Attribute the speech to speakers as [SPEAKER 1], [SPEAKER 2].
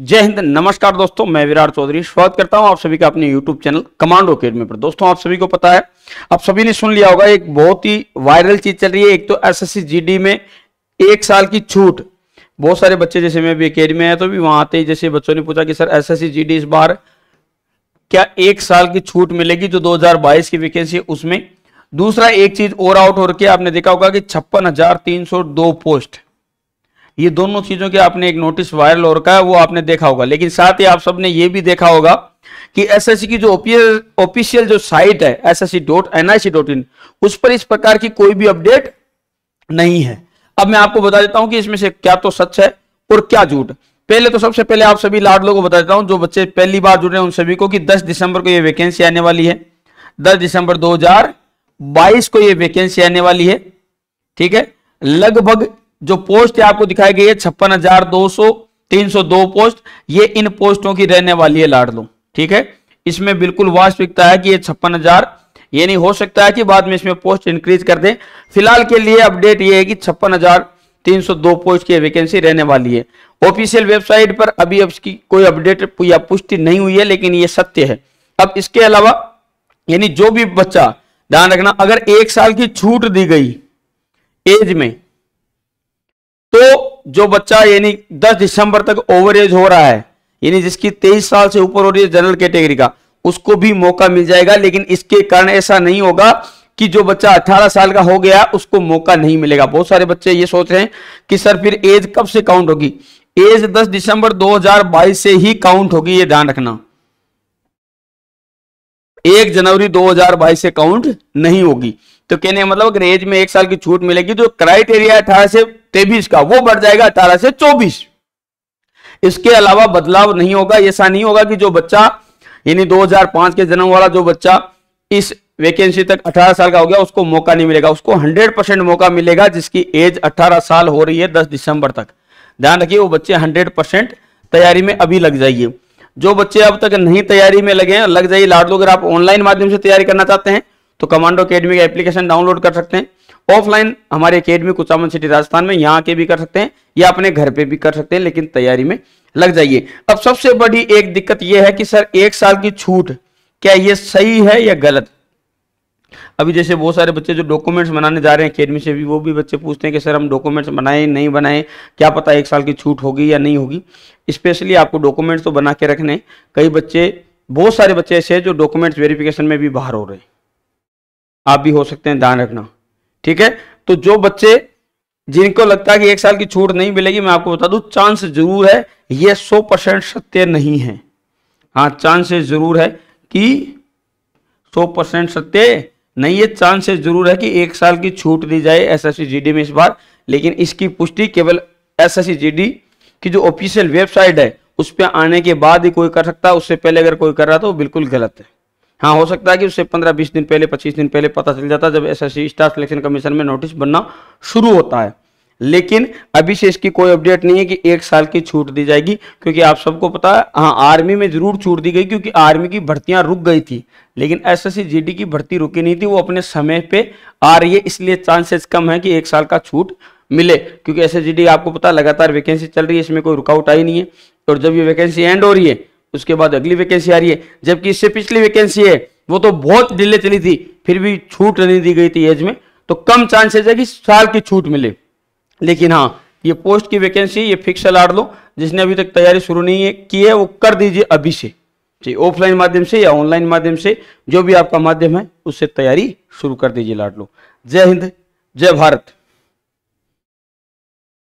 [SPEAKER 1] जय हिंद नमस्कार दोस्तों मैं विराट चौधरी स्वागत करता हूं आप सभी का अपने यूट्यूब चैनल कमांडो अकेडमी पर दोस्तों आप सभी को पता है आप सभी ने सुन लिया होगा एक बहुत ही वायरल चीज चल रही है एक तो एसएससी जीडी में एक साल की छूट बहुत सारे बच्चे जैसे मैं भी अकेडमी में आया तो भी वहां आते ही जैसे बच्चों ने पूछा कि सर एस एस इस बार क्या एक साल की छूट मिलेगी जो 2022 की वैकेंसी है उसमें दूसरा एक चीज और आउट हो रखी है आपने देखा होगा कि छप्पन पोस्ट ये दोनों चीज़ों के आपने एक नोटिस वायरल हो रखा है वो आपने देखा होगा लेकिन साथ ही आप सबने ये भी देखा होगा कि एसएससी की जो ऑफिशियल जो साइट है एस एस उस पर इस प्रकार की कोई भी अपडेट नहीं है अब मैं आपको बता देता हूं कि इसमें से क्या तो सच है और क्या झूठ पहले तो सबसे पहले आप सभी लाडलों को बता देता हूं जो बच्चे पहली बार जुड़ रहे हैं उन सभी को कि 10 दिसंबर को ये वैकेंसी आने वाली है 10 दिसंबर 2022 को ये वैकेंसी आने वाली है ठीक है लगभग जो पोस्ट है आपको दिखाई गई है छप्पन हजार दो सौ तीन सौ दो पोस्ट ये इन पोस्टों की रहने वाली है लाडलो ठीक है इसमें बिल्कुल वास्तविकता है कि ये छप्पन हजार ये नहीं हो सकता है कि बाद में इसमें पोस्ट इंक्रीज कर दें फिलहाल के लिए अपडेट ये है कि छप्पन हजार तीन सौ दो पोस्ट की वैकेंसी रहने वाली है ऑफिशियल वेबसाइट पर अभी अब इसकी कोई अपडेट या पुष्टि नहीं हुई है लेकिन ये सत्य है अब इसके अलावा यानी जो भी बच्चा ध्यान रखना अगर एक साल की छूट दी गई एज में जो बच्चा यानी 10 दिसंबर तक ओवर एज हो रहा है यानी जिसकी 23 साल से ऊपर हो रही है जनरल कैटेगरी का उसको भी मौका मिल जाएगा लेकिन इसके कारण ऐसा नहीं होगा कि जो बच्चा 18 साल का हो गया उसको मौका नहीं मिलेगा बहुत सारे बच्चे ये सोच रहे हैं कि सर फिर एज कब से काउंट होगी एज 10 दिसंबर 2022 से ही काउंट होगी ये ध्यान रखना एक जनवरी 2022 से काउंट नहीं होगी तो कहने का मतलब अगर एज में एक साल की छूट मिलेगी तो क्राइटेरिया अठारह से तेबीस का वो बढ़ जाएगा अठारह से चौबीस इसके अलावा बदलाव नहीं होगा ऐसा नहीं होगा कि जो बच्चा यानी 2005 के जन्म वाला जो बच्चा इस वैकेंसी तक 18 साल का हो गया उसको मौका नहीं मिलेगा उसको 100 परसेंट मौका मिलेगा जिसकी एज 18 साल हो रही है 10 दिसंबर तक ध्यान रखिए वो बच्चे 100 परसेंट तैयारी में अभी लग जाइए जो बच्चे अब तक नहीं तैयारी में लगे हैं लग जाइए लाड अगर आप ऑनलाइन माध्यम से तैयारी करना चाहते हैं तो कमांडो अकेडमी का एप्लीकेशन डाउनलोड कर सकते हैं ऑफलाइन हमारे अकेडमी कुचामन सिटी राजस्थान में यहाँ के भी कर सकते हैं या अपने घर पे भी कर सकते हैं लेकिन तैयारी में लग जाइए अब सबसे बड़ी एक दिक्कत यह है कि सर एक साल की छूट क्या ये सही है या गलत अभी जैसे बहुत सारे बच्चे जो डॉक्यूमेंट्स बनाने जा रहे हैं अकेडमी से भी वो भी बच्चे पूछते हैं कि सर हम डॉक्यूमेंट्स बनाएं नहीं बनाएं क्या पता एक साल की छूट होगी या नहीं होगी स्पेशली आपको डॉक्यूमेंट्स तो बना के रखने कई बच्चे बहुत सारे बच्चे ऐसे हैं जो डॉक्यूमेंट्स वेरिफिकेशन में भी बाहर हो रहे हैं आप भी हो सकते हैं ध्यान रखना ठीक है तो जो बच्चे जिनको लगता है कि एक साल की छूट नहीं मिलेगी मैं आपको बता दूं चांस जरूर है ये 100 परसेंट सत्य नहीं है हाँ चांस जरूर है कि 100 परसेंट सत्य नहीं ये चांसेस जरूर है कि एक साल की छूट दी जाए एसएससी जीडी में इस बार लेकिन इसकी पुष्टि केवल एसएससी जीडी की जो ऑफिशियल वेबसाइट है उस पर आने के बाद ही कोई कर सकता है उससे पहले अगर कोई कर रहा तो बिल्कुल गलत है हाँ हो सकता है कि उससे पंद्रह बीस दिन पहले पच्चीस दिन पहले पता चल जाता है जब एस स्टाफ सिलेक्शन कमीशन में नोटिस बनना शुरू होता है लेकिन अभी से इसकी कोई अपडेट नहीं है कि एक साल की छूट दी जाएगी क्योंकि आप सबको पता है हाँ आर्मी में जरूर छूट दी गई क्योंकि आर्मी की भर्तियां रुक गई थी लेकिन एस एस की भर्ती रुकी नहीं थी वो अपने समय पे आ रही है इसलिए चांसेस कम है कि एक साल का छूट मिले क्योंकि एस आपको पता लगातार वैकेंसी चल रही है इसमें कोई रुकावट आई नहीं है और जब ये वैकेंसी एंड हो रही है उसके बाद अगली वैकेंसी आ रही है जबकि इससे पिछली वैकेंसी है वो तो बहुत डिले चली थी फिर भी छूट नहीं दी गई थी एज में तो कम चांसेस है कि साल की छूट मिले लेकिन हाँ ये पोस्ट की वैकेंसी ये फिक्स अलाट लो जिसने अभी तक तैयारी शुरू नहीं है की है वो कर दीजिए अभी से जी ऑफलाइन माध्यम से या ऑनलाइन माध्यम से जो भी आपका माध्यम है उससे तैयारी शुरू कर दीजिए लाट लो जय हिंद जय भारत